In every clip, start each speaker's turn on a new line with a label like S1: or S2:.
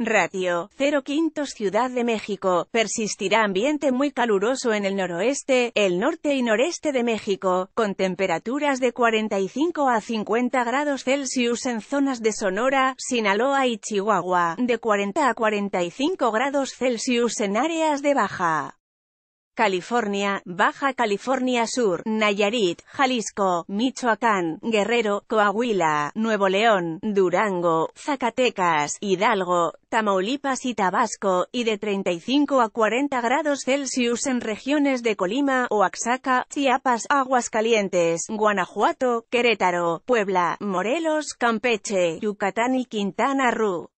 S1: Ratio, 0 quintos Ciudad de México, persistirá ambiente muy caluroso en el noroeste, el norte y noreste de México, con temperaturas de 45 a 50 grados Celsius en zonas de Sonora, Sinaloa y Chihuahua, de 40 a 45 grados Celsius en áreas de baja. California, Baja California Sur, Nayarit, Jalisco, Michoacán, Guerrero, Coahuila, Nuevo León, Durango, Zacatecas, Hidalgo, Tamaulipas y Tabasco, y de 35 a 40 grados Celsius en regiones de Colima, Oaxaca, Chiapas, Aguascalientes, Guanajuato, Querétaro, Puebla, Morelos, Campeche, Yucatán y Quintana Roo.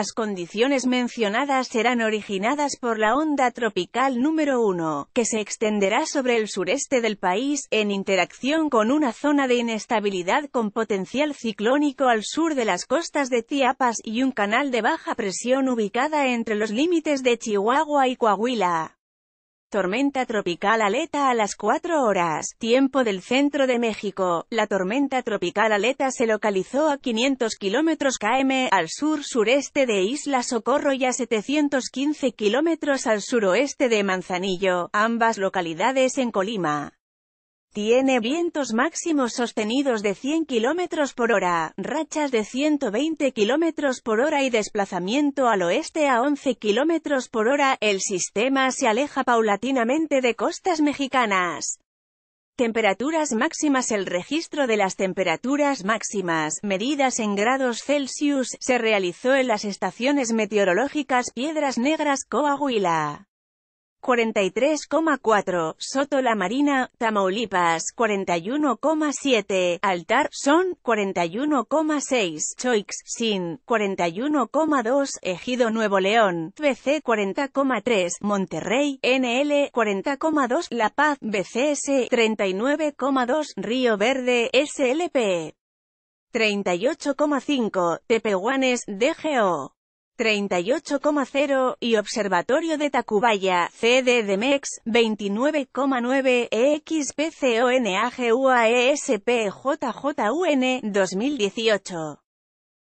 S1: Las condiciones mencionadas serán originadas por la onda tropical número 1, que se extenderá sobre el sureste del país, en interacción con una zona de inestabilidad con potencial ciclónico al sur de las costas de Tiapas y un canal de baja presión ubicada entre los límites de Chihuahua y Coahuila. Tormenta tropical Aleta a las 4 horas, tiempo del centro de México. La tormenta tropical Aleta se localizó a 500 km km al sur-sureste de Isla Socorro y a 715 km al suroeste de Manzanillo, ambas localidades en Colima. Tiene vientos máximos sostenidos de 100 km por hora, rachas de 120 km por hora y desplazamiento al oeste a 11 km por hora. El sistema se aleja paulatinamente de costas mexicanas. Temperaturas máximas El registro de las temperaturas máximas, medidas en grados Celsius, se realizó en las estaciones meteorológicas Piedras Negras Coahuila. 43,4, Soto La Marina, Tamaulipas, 41,7, Altar, Son, 41,6, Choix, Sin, 41,2, Ejido Nuevo León, BC, 40,3, Monterrey, NL, 40,2, La Paz, BCS, 39,2, Río Verde, SLP, 38,5, Tepehuanes, DGO. 38,0 y Observatorio de Tacubaya, CDDMEX, 29,9, EXPCONAGUAESPJJUN, 2018.